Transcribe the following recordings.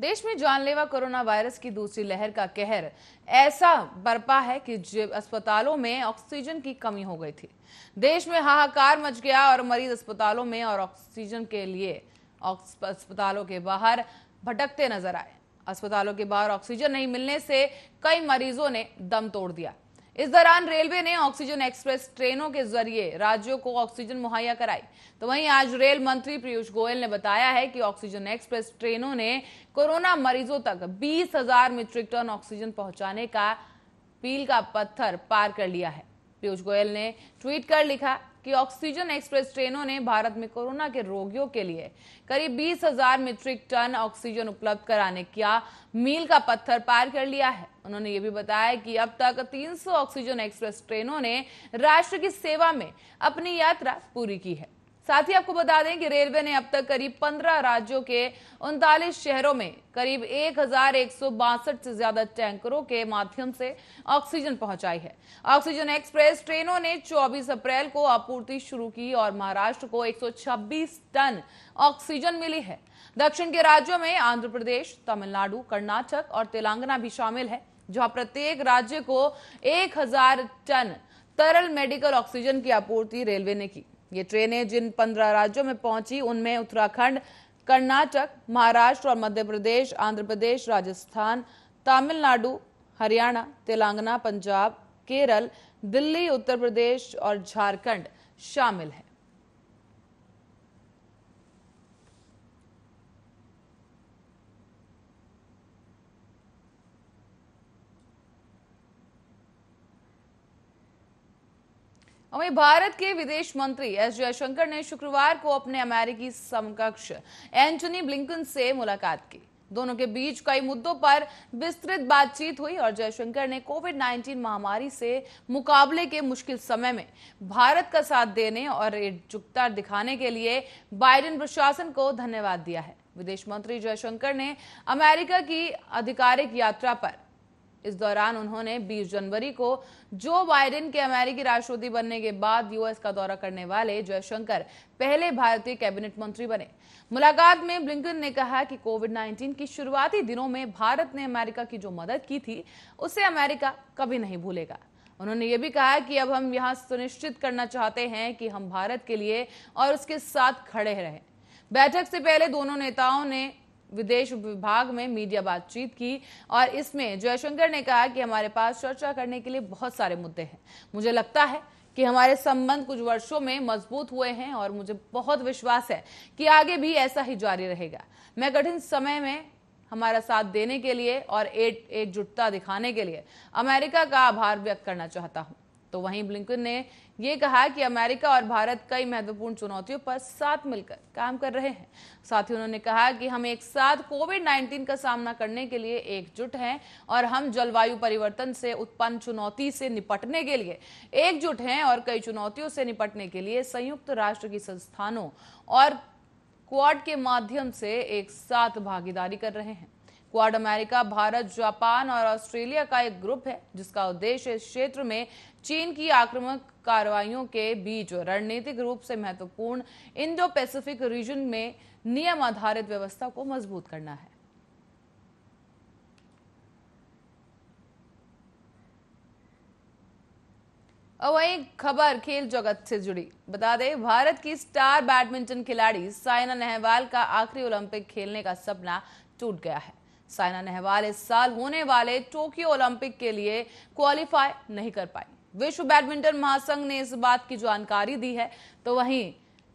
देश में जानलेवा कोरोना वायरस की दूसरी लहर का कहर ऐसा बरपा है कि अस्पतालों में ऑक्सीजन की कमी हो गई थी देश में हाहाकार मच गया और मरीज अस्पतालों में और ऑक्सीजन के लिए अस्पतालों के बाहर भटकते नजर आए अस्पतालों के बाहर ऑक्सीजन नहीं मिलने से कई मरीजों ने दम तोड़ दिया इस दौरान रेलवे ने ऑक्सीजन एक्सप्रेस ट्रेनों के जरिए राज्यों को ऑक्सीजन मुहैया कराई तो वहीं आज रेल मंत्री पीयूष गोयल ने बताया है कि ऑक्सीजन एक्सप्रेस ट्रेनों ने कोरोना मरीजों तक बीस हजार मीट्रिक टन ऑक्सीजन पहुंचाने का पील का पत्थर पार कर लिया है पीयूष गोयल ने ट्वीट कर लिखा कि ऑक्सीजन एक्सप्रेस ट्रेनों ने भारत में कोरोना के रोगियों के लिए करीब बीस हजार मीट्रिक टन ऑक्सीजन उपलब्ध कराने का मील का पत्थर पार कर लिया है उन्होंने ये भी बताया कि अब तक 300 ऑक्सीजन एक्सप्रेस ट्रेनों ने राष्ट्र की सेवा में अपनी यात्रा पूरी की है साथ ही आपको बता दें कि रेलवे ने अब तक करीब 15 राज्यों के उनतालीस शहरों में करीब एक से ज्यादा टैंकरों के माध्यम से ऑक्सीजन पहुंचाई है ऑक्सीजन एक्सप्रेस ट्रेनों ने 24 अप्रैल को आपूर्ति शुरू की और महाराष्ट्र को 126 टन ऑक्सीजन मिली है दक्षिण के राज्यों में आंध्र प्रदेश तमिलनाडु कर्नाटक और तेलंगाना भी शामिल है जहां प्रत्येक राज्य को एक टन तरल मेडिकल ऑक्सीजन की आपूर्ति रेलवे ने की ये ट्रेनें जिन पंद्रह राज्यों में पहुंची उनमें उत्तराखंड कर्नाटक महाराष्ट्र और मध्य प्रदेश आंध्र प्रदेश राजस्थान तमिलनाडु हरियाणा तेलंगाना पंजाब केरल दिल्ली उत्तर प्रदेश और झारखंड शामिल है वहीं भारत के विदेश मंत्री एस जयशंकर ने शुक्रवार को अपने अमेरिकी समकक्ष एंटनी ब्लिंकन से मुलाकात की दोनों के बीच कई मुद्दों पर विस्तृत बातचीत हुई और जयशंकर ने कोविड 19 महामारी से मुकाबले के मुश्किल समय में भारत का साथ देने और एकजुटता दिखाने के लिए बाइडेन प्रशासन को धन्यवाद दिया है विदेश मंत्री जयशंकर ने अमेरिका की आधिकारिक यात्रा पर इस दौरान उन्होंने 20 जनवरी को जो बाइडेन के अमेरिकी राष्ट्रपति बनने के बाद यूएस का दौरा करने वाले जयशंकर पहले भारतीय कैबिनेट मंत्री बने मुलाकात में ब्लिंकन ने कहा कि कोविड 19 की शुरुआती दिनों में भारत ने अमेरिका की जो मदद की थी उसे अमेरिका कभी नहीं भूलेगा उन्होंने ये भी कहा कि अब हम यहाँ सुनिश्चित करना चाहते हैं कि हम भारत के लिए और उसके साथ खड़े रहे बैठक से पहले दोनों नेताओं ने विदेश विभाग में मीडिया बातचीत की और इसमें जयशंकर ने कहा कि हमारे पास चर्चा करने के लिए बहुत सारे मुद्दे हैं मुझे लगता है कि हमारे संबंध कुछ वर्षों में मजबूत हुए हैं और मुझे बहुत विश्वास है कि आगे भी ऐसा ही जारी रहेगा मैं कठिन समय में हमारा साथ देने के लिए और एकजुटता दिखाने के लिए अमेरिका का आभार व्यक्त करना चाहता हूँ तो वहीं ब्लिंकन ने यह कहा कि अमेरिका और भारत कई महत्वपूर्ण चुनौतियों पर साथ मिलकर काम कर रहे हैं साथ ही उन्होंने कहा कि हम एक साथ कोविड 19 का सामना करने के लिए एकजुट हैं और हम जलवायु परिवर्तन से उत्पन्न चुनौती से निपटने के लिए एकजुट हैं और कई चुनौतियों से निपटने के लिए संयुक्त राष्ट्र की संस्थानों और क्वाड के माध्यम से एक साथ भागीदारी कर रहे हैं क्वाड अमेरिका भारत जापान और ऑस्ट्रेलिया का एक ग्रुप है जिसका उद्देश्य इस क्षेत्र में चीन की आक्रमक कार्रवाइयों के बीच रणनीतिक रूप से महत्वपूर्ण इंडो पैसिफिक रीजन में नियम आधारित व्यवस्था को मजबूत करना है वही खबर खेल जगत से जुड़ी बता दें भारत की स्टार बैडमिंटन खिलाड़ी साइना नेहवाल का आखिरी ओलंपिक खेलने का सपना टूट गया है साइना नेहवाल इस साल होने वाले टोक्यो ओलंपिक के लिए क्वालिफाई नहीं कर पाई विश्व बैडमिंटन महासंघ ने इस बात की जानकारी दी है तो वहीं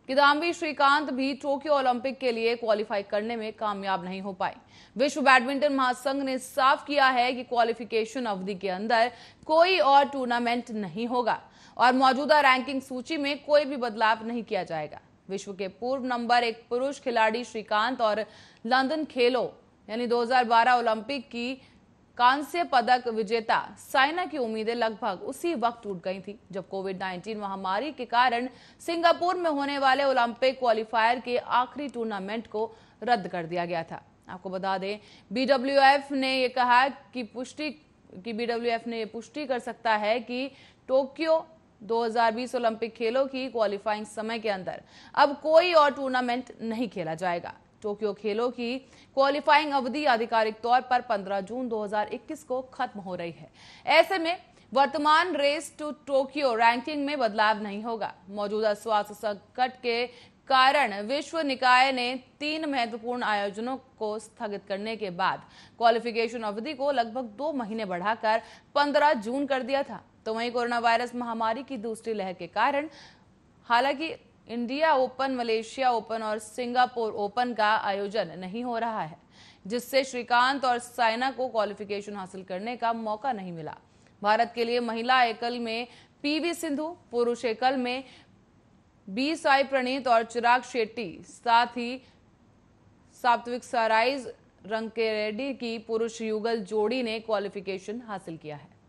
किदाम्बी श्रीकांत भी टोक्यो ओलंपिक के लिए क्वालिफाई करने में कामयाब नहीं हो पाए विश्व बैडमिंटन महासंघ ने साफ किया है कि क्वालिफिकेशन अवधि के अंदर कोई और टूर्नामेंट नहीं होगा और मौजूदा रैंकिंग सूची में कोई भी बदलाव नहीं किया जाएगा विश्व के पूर्व नंबर एक पुरुष खिलाड़ी श्रीकांत और लंदन खेलो यानी 2012 ओलंपिक की कांस्य पदक विजेता साइना की उम्मीदें लगभग उसी वक्त टूट गई थी जब कोविड 19 महामारी के कारण सिंगापुर में होने वाले ओलंपिक क्वालिफायर के आखिरी टूर्नामेंट को रद्द कर दिया गया था आपको बता दें बीडब्ल्यूएफ ने यह कहा कि पुष्टि कि बीडब्ल्यूएफ ने ये पुष्टि कर सकता है कि टोक्यो 2020 ओलंपिक खेलों की क्वालिफाइंग समय के अंदर अब कोई और टूर्नामेंट नहीं खेला जाएगा टोक्यो खेलों की क्वालिफाइंग अवधि आधिकारिक तौर पर 15 जून 2021 को खत्म हो रही है ऐसे में वर्तमान रेस टू टोक्यो रैंकिंग में बदलाव नहीं होगा मौजूदा स्वास्थ्य संकट के कारण विश्व निकाय ने तीन महत्वपूर्ण आयोजनों को स्थगित करने के बाद क्वालिफिकेशन अवधि को लगभग दो महीने बढ़ाकर 15 जून कर दिया था तो वहीं कोरोना वायरस महामारी की दूसरी लहर के कारण हालांकि इंडिया ओपन मलेशिया ओपन और सिंगापुर ओपन का आयोजन नहीं हो रहा है जिससे श्रीकांत और साइना को क्वालिफिकेशन हासिल करने का मौका नहीं मिला भारत के लिए महिला एकल में पीवी सिंधु पुरुष एकल में बी साई प्रणीत और चिराग शेट्टी साथ ही सात्विक सराइज रंकेरेड्डी की पुरुष युगल जोड़ी ने क्वालिफिकेशन हासिल किया है